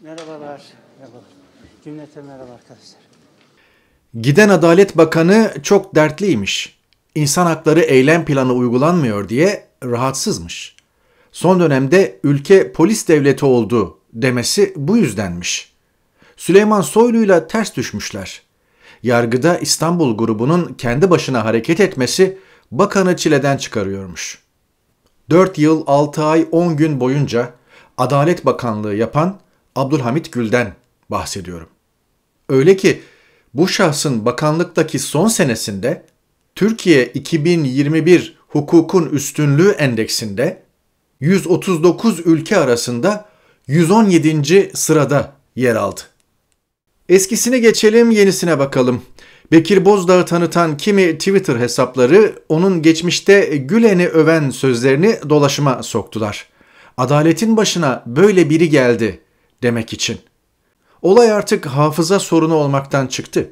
Merhabalar. merhaba. Cümlete merhaba arkadaşlar. Giden Adalet Bakanı çok dertliymiş. İnsan hakları eylem planı uygulanmıyor diye rahatsızmış. Son dönemde ülke polis devleti oldu demesi bu yüzdenmiş. Süleyman Soylu'yla ters düşmüşler. Yargıda İstanbul grubunun kendi başına hareket etmesi bakanı çileden çıkarıyormuş. 4 yıl 6 ay 10 gün boyunca Adalet Bakanlığı yapan Abdülhamit Gül'den bahsediyorum. Öyle ki bu şahsın bakanlıktaki son senesinde Türkiye 2021 Hukukun Üstünlüğü Endeksinde 139 ülke arasında 117. sırada yer aldı. Eskisini geçelim, yenisine bakalım. Bekir Bozdağ'ı tanıtan kimi Twitter hesapları onun geçmişte Gülen'i öven sözlerini dolaşıma soktular. Adaletin başına böyle biri geldi demek için. Olay artık hafıza sorunu olmaktan çıktı.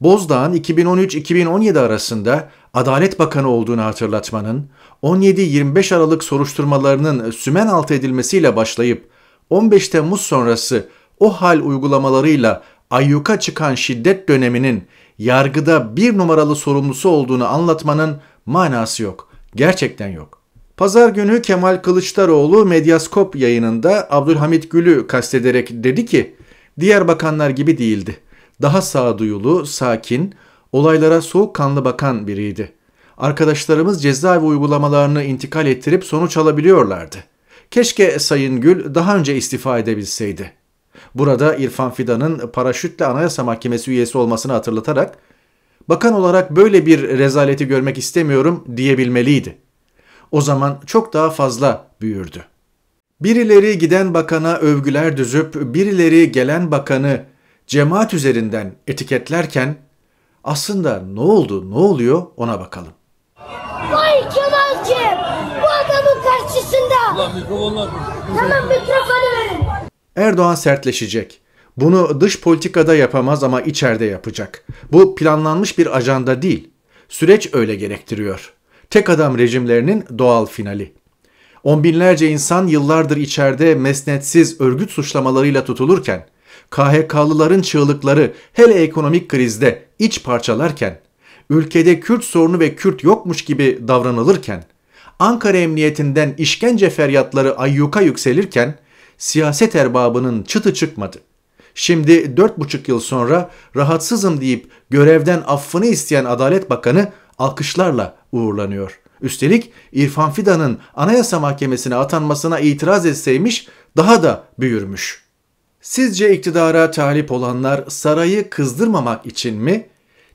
Bozdağ'ın 2013-2017 arasında Adalet Bakanı olduğunu hatırlatmanın, 17-25 Aralık soruşturmalarının sümen altı edilmesiyle başlayıp 15 Temmuz sonrası o hal uygulamalarıyla ayyuka çıkan şiddet döneminin yargıda bir numaralı sorumlusu olduğunu anlatmanın manası yok. Gerçekten yok.'' Pazar günü Kemal Kılıçdaroğlu Medyaskop yayınında Abdülhamit Gül'ü kastederek dedi ki, diğer bakanlar gibi değildi. Daha sağduyulu, sakin, olaylara soğukkanlı bakan biriydi. Arkadaşlarımız cezaevi uygulamalarını intikal ettirip sonuç alabiliyorlardı. Keşke Sayın Gül daha önce istifa edebilseydi. Burada İrfan Fidan'ın paraşütle Anayasa Mahkemesi üyesi olmasını hatırlatarak, bakan olarak böyle bir rezaleti görmek istemiyorum diyebilmeliydi.'' o zaman çok daha fazla büyürdü. Birileri giden bakana övgüler düzüp birileri gelen bakanı cemaat üzerinden etiketlerken aslında ne oldu, ne oluyor ona bakalım. Vay Kemal'cim bu adamın karşısında. Ulan Tamam mikrofonu verin. Erdoğan sertleşecek. Bunu dış politikada yapamaz ama içeride yapacak. Bu planlanmış bir ajanda değil. Süreç öyle gerektiriyor tek adam rejimlerinin doğal finali. On binlerce insan yıllardır içeride mesnetsiz örgüt suçlamalarıyla tutulurken, KHK'lıların çığlıkları hele ekonomik krizde iç parçalarken, ülkede Kürt sorunu ve Kürt yokmuş gibi davranılırken, Ankara Emniyetinden işkence feryatları ayyuka yükselirken, siyaset erbabının çıtı çıkmadı. Şimdi dört buçuk yıl sonra rahatsızım deyip görevden affını isteyen Adalet Bakanı alkışlarla uğurlanıyor. Üstelik İrfan Fidan'ın Anayasa Mahkemesi'ne atanmasına itiraz etseymiş daha da büyürmüş. Sizce iktidara talip olanlar sarayı kızdırmamak için mi?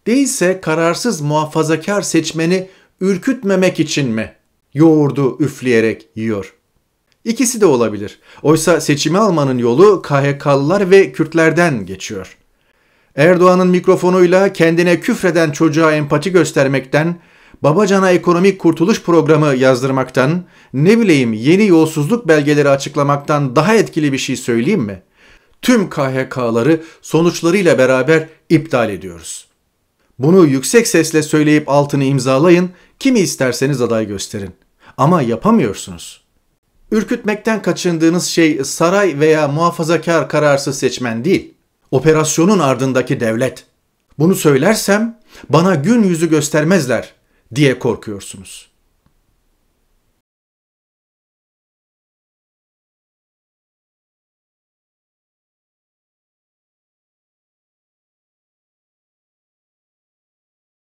Değilse kararsız muhafazakar seçmeni ürkütmemek için mi? Yoğurdu üfleyerek yiyor. İkisi de olabilir. Oysa seçimi almanın yolu KHK'lılar ve Kürtlerden geçiyor. Erdoğan'ın mikrofonuyla kendine küfreden çocuğa empati göstermekten, Babacan'a ekonomik kurtuluş programı yazdırmaktan, ne bileyim yeni yolsuzluk belgeleri açıklamaktan daha etkili bir şey söyleyeyim mi? Tüm KHK'ları sonuçlarıyla beraber iptal ediyoruz. Bunu yüksek sesle söyleyip altını imzalayın, kimi isterseniz aday gösterin. Ama yapamıyorsunuz. Ürkütmekten kaçındığınız şey saray veya muhafazakar kararsız seçmen değil. Operasyonun ardındaki devlet. Bunu söylersem bana gün yüzü göstermezler diye korkuyorsunuz.